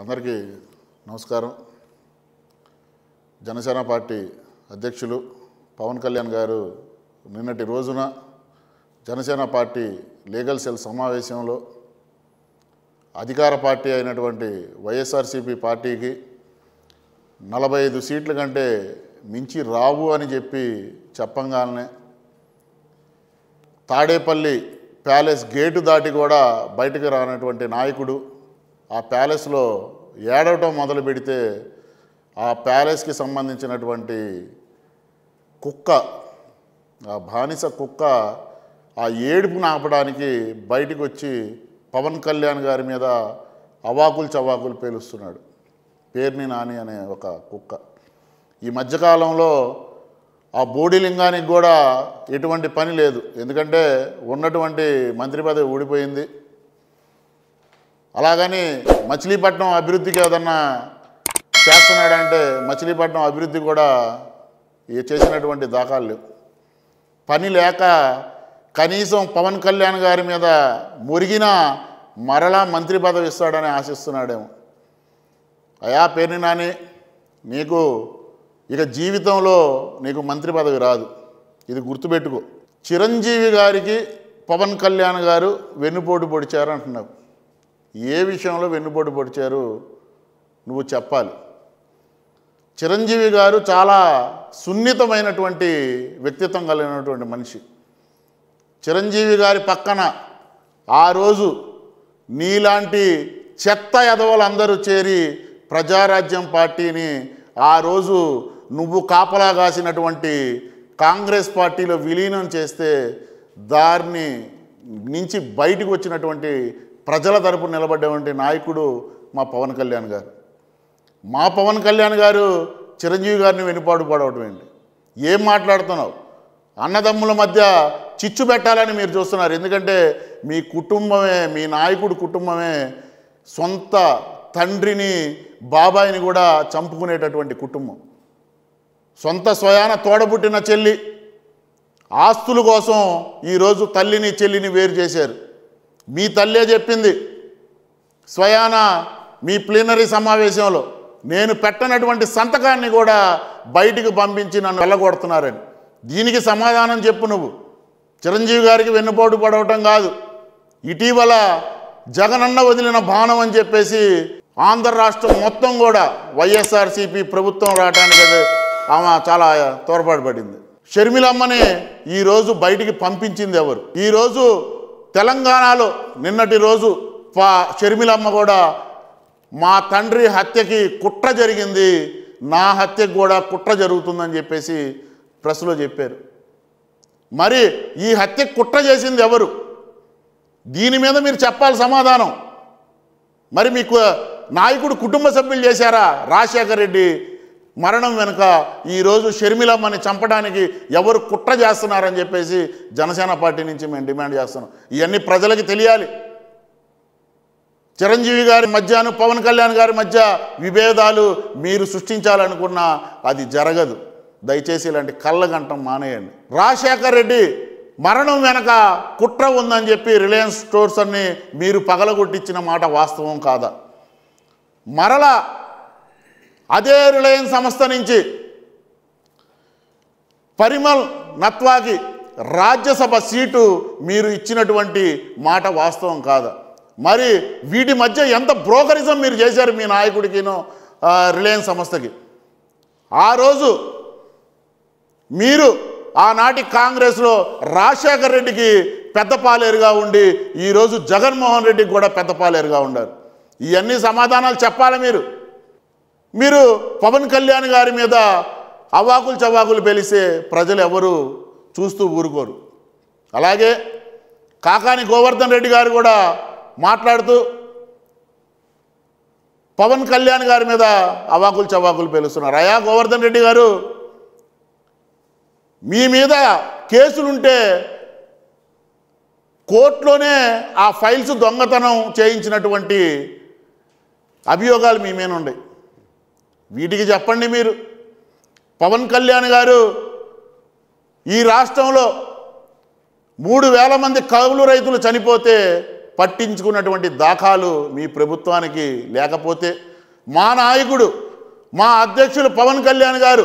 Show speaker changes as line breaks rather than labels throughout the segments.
అందరికీ నమస్కారం జనసేన పార్టీ అధ్యక్షులు పవన్ కళ్యాణ్ గారు నిన్నటి రోజున జనసేన పార్టీ లీగల్ సెల్ సమావేశంలో అధికార పార్టీ అయినటువంటి వైఎస్ఆర్సీపీ పార్టీకి నలభై ఐదు సీట్ల కంటే మించి రావు అని చెప్పి చెప్పంగానే తాడేపల్లి ప్యాలెస్ గేటు దాటి కూడా బయటకు రానటువంటి నాయకుడు ఆ ప్యాలెస్లో ఏడవటం మొదలు పెడితే ఆ ప్యాలెస్కి సంబంధించినటువంటి కుక్క ఆ బానిస కుక్క ఆ ఏడుపును ఆపడానికి బయటకు వచ్చి పవన్ కళ్యాణ్ గారి మీద అవాకులు చవాకులు పేలుస్తున్నాడు పేర్ని నాని అనే ఒక కుక్క ఈ మధ్యకాలంలో ఆ బోడిలింగానికి కూడా ఎటువంటి పని లేదు ఎందుకంటే ఉన్నటువంటి మంత్రి పదవి ఊడిపోయింది అలాగని మచిలీపట్నం అభివృద్ధికి ఏదన్నా చేస్తున్నాడంటే మచిలీపట్నం అభివృద్ధి కూడా చేసినటువంటి దాఖలు లేవు పని లేక కనీసం పవన్ కళ్యాణ్ గారి మీద మురిగిన మరలా మంత్రి పదవి ఇస్తాడని ఆశిస్తున్నాడేమో అయా పేరు నాని నీకు ఇక జీవితంలో నీకు మంత్రి పదవి రాదు ఇది గుర్తుపెట్టుకో చిరంజీవి గారికి పవన్ కళ్యాణ్ గారు వెన్నుపోటు పొడిచారు అంటున్నారు ఏ విషయంలో వెన్నుపోటు పొడిచారు నువ్వు చెప్పాలి చిరంజీవి గారు చాలా సున్నితమైనటువంటి వ్యక్తిత్వం కలిగినటువంటి మనిషి చిరంజీవి గారి పక్కన ఆ రోజు నీలాంటి చెత్త ఎదవలందరూ చేరి ప్రజారాజ్యం పార్టీని ఆ రోజు నువ్వు కాపలా కాసినటువంటి కాంగ్రెస్ పార్టీలో విలీనం చేస్తే దారిని నుంచి బయటకు వచ్చినటువంటి ప్రజల తరపున నిలబడ్డటువంటి నాయకుడు మా పవన్ కళ్యాణ్ గారు మా పవన్ కళ్యాణ్ గారు చిరంజీవి గారిని వెనుపాడు పడవటం ఏంటి ఏం మాట్లాడుతున్నావు అన్నదమ్ముల మధ్య చిచ్చు పెట్టాలని మీరు చూస్తున్నారు ఎందుకంటే మీ కుటుంబమే మీ నాయకుడు కుటుంబమే సొంత తండ్రిని బాబాయిని కూడా చంపుకునేటటువంటి కుటుంబం సొంత స్వయాన తోడబుట్టిన చెల్లి ఆస్తుల కోసం ఈరోజు తల్లిని చెల్లిని వేరు చేశారు మీ తల్లే చెప్పింది స్వయాన మీ ప్లీనరీ సమావేశంలో నేను పెట్టనటువంటి సంతకాన్ని కూడా బయటికి పంపించి నన్ను వెళ్ళగొడుతున్నారని దీనికి సమాధానం చెప్పు నువ్వు చిరంజీవి గారికి వెన్నుపోటు పడవటం కాదు ఇటీవల జగనన్న వదిలిన బాణం అని చెప్పేసి ఆంధ్ర రాష్ట్రం మొత్తం కూడా వైఎస్ఆర్సీపీ ప్రభుత్వం రావడానికి ఆమె చాలా తోడ్పాటు పడింది షర్మిలమ్మని ఈరోజు బయటికి పంపించింది ఎవరు ఈరోజు తెలంగాణలో నిన్నటి రోజు పా షర్మిలమ్మ కూడా మా తండ్రి హత్యకి కుట్ర జరిగింది నా హత్యకు కూడా కుట్ర జరుగుతుందని చెప్పేసి ప్రెస్లో చెప్పారు మరి ఈ హత్య కుట్ర చేసింది ఎవరు దీని మీద మీరు చెప్పాలి సమాధానం మరి మీకు నాయకుడు కుటుంబ సభ్యులు చేశారా రాజశేఖర్ రెడ్డి మరణం వెనుక ఈరోజు షర్మిలమ్మని చంపడానికి ఎవరు కుట్ర చేస్తున్నారని చెప్పేసి జనసేన పార్టీ నుంచి మేము డిమాండ్ చేస్తున్నాం ఇవన్నీ ప్రజలకి తెలియాలి చిరంజీవి గారి మధ్యను పవన్ కళ్యాణ్ గారి మధ్య విభేదాలు మీరు సృష్టించాలనుకున్నా అది జరగదు దయచేసి ఇలాంటి కళ్ళగంటం మానేయండి రాజశేఖర్ రెడ్డి మరణం వెనక కుట్ర ఉందని చెప్పి రిలయన్స్ స్టోర్స్ అన్ని మీరు పగలగొట్టించిన మాట వాస్తవం కాదా మరలా అదే రిలయన్స్ సంస్థ నుంచి పరిమల్ నత్వాకి రాజ్యసభ సీటు మీరు ఇచ్చినటువంటి మాట వాస్తవం కాదు మరి వీటి మధ్య ఎంత బ్రోకరిజం మీరు చేశారు మీ నాయకుడికినో రిలయన్స్ సంస్థకి ఆ రోజు మీరు ఆనాటి కాంగ్రెస్లో రాజశేఖర్ రెడ్డికి పెద్దపాలేరుగా ఉండి ఈరోజు జగన్మోహన్ రెడ్డికి కూడా పెద్దపాలేరుగా ఉన్నారు ఇవన్నీ సమాధానాలు చెప్పాలి మీరు మీరు పవన్ కళ్యాణ్ గారి మీద అవాకులు చవాకులు పెలిసే ప్రజలు ఎవరు చూస్తూ ఊరుకోరు అలాగే కాకాని గోవర్ధన్ రెడ్డి గారు కూడా మాట్లాడుతూ పవన్ కళ్యాణ్ గారి మీద అవాకులు చవాకులు పెలుస్తున్నారు అయా గోవర్ధన్ రెడ్డి గారు మీ మీద కేసులుంటే కోర్టులోనే ఆ ఫైల్స్ దొంగతనం చేయించినటువంటి అభియోగాలు మీ మీద ఉన్నాయి వీటికి చెప్పండి మీరు పవన్ కళ్యాణ్ గారు ఈ రాష్ట్రంలో మూడు వేల మంది కౌలు రైతులు చనిపోతే పట్టించుకున్నటువంటి దాఖాలు మీ ప్రభుత్వానికి లేకపోతే మా నాయకుడు మా అధ్యక్షులు పవన్ కళ్యాణ్ గారు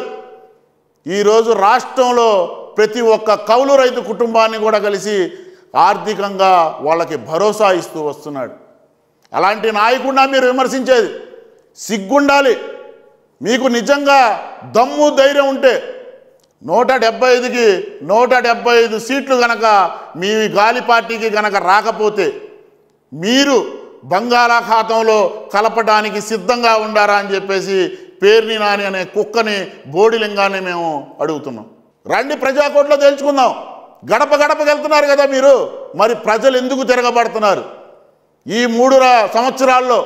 ఈరోజు రాష్ట్రంలో ప్రతి ఒక్క కౌలు రైతు కుటుంబాన్ని కూడా కలిసి ఆర్థికంగా వాళ్ళకి భరోసా ఇస్తూ వస్తున్నాడు అలాంటి నాయకుండా మీరు విమర్శించేది సిగ్గుండాలి మీకు నిజంగా దమ్ము ధైర్యం ఉంటే నూట డెబ్బై ఐదుకి నూట డెబ్బై ఐదు సీట్లు గనక మీ గాలి పార్టీకి గనక రాకపోతే మీరు బంగాళాఖాతంలో కలపడానికి సిద్ధంగా ఉండారా అని చెప్పేసి పేర్ని నాని అనే కుక్కని బోడిలింగాన్ని మేము అడుగుతున్నాం రండి ప్రజాకోట్లో తెలుసుకుందాం గడప గడపకి వెళ్తున్నారు కదా మీరు మరి ప్రజలు ఎందుకు తిరగబడుతున్నారు ఈ మూడు సంవత్సరాల్లో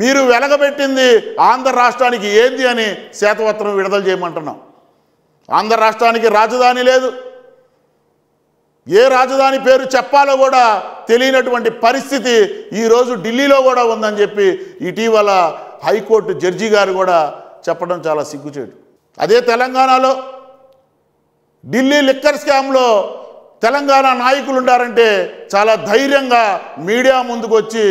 మీరు వెలగబెట్టింది ఆంధ్ర రాష్ట్రానికి ఏంది అని శ్వేతపత్రం విడుదల చేయమంటున్నాం ఆంధ్ర రాష్ట్రానికి రాజధాని లేదు ఏ రాజధాని పేరు చెప్పాలో కూడా తెలియనటువంటి పరిస్థితి ఈరోజు ఢిల్లీలో కూడా ఉందని చెప్పి ఇటీవల హైకోర్టు జడ్జి గారు కూడా చెప్పడం చాలా సిగ్గుచేటు అదే తెలంగాణలో ఢిల్లీ లిక్కర్ స్కామ్లో తెలంగాణ నాయకులు ఉండారంటే చాలా ధైర్యంగా మీడియా ముందుకు వచ్చి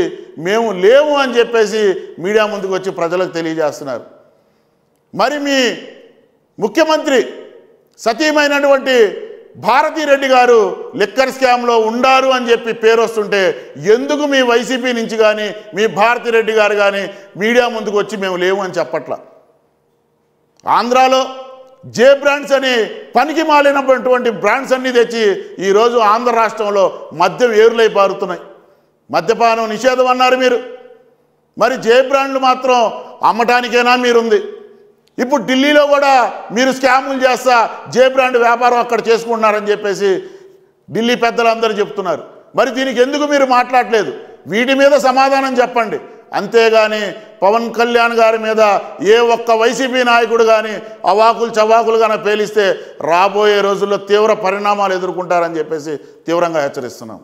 మేము లేము అని చెప్పేసి మీడియా ముందుకు వచ్చి ప్రజలకు తెలియజేస్తున్నారు మరి మీ ముఖ్యమంత్రి సతీమైనటువంటి భారతీ రెడ్డి గారు లిక్కర్ స్కామ్లో ఉండారు అని చెప్పి పేరు వస్తుంటే ఎందుకు మీ వైసీపీ నుంచి కానీ మీ భారతీరెడ్డి గారు కానీ మీడియా ముందుకు వచ్చి మేము లేవు అని చెప్పట్లా ఆంధ్రాలో జే బ్రాండ్స్ అని పనికి మాలినటువంటి బ్రాండ్స్ అన్నీ తెచ్చి ఈరోజు ఆంధ్ర రాష్ట్రంలో మద్యం ఏరులై పారుతున్నాయి మద్యపానం నిషేధం అన్నారు మీరు మరి జే బ్రాండ్లు మాత్రం అమ్మటానికైనా మీరుంది ఇప్పుడు ఢిల్లీలో కూడా మీరు స్కాములు చేస్తా జే బ్రాండ్ వ్యాపారం అక్కడ చేసుకుంటున్నారని చెప్పేసి ఢిల్లీ పెద్దలందరూ చెప్తున్నారు మరి దీనికి ఎందుకు మీరు మాట్లాడలేదు వీటి మీద సమాధానం చెప్పండి అంతేగాని పవన్ కళ్యాణ్ గారి మీద ఏ ఒక్క వైసీపీ నాయకుడు కానీ అవాకులు చవాకులు కానీ పేలిస్తే రాబోయే రోజుల్లో తీవ్ర పరిణామాలు ఎదుర్కొంటారని చెప్పేసి తీవ్రంగా హెచ్చరిస్తున్నాం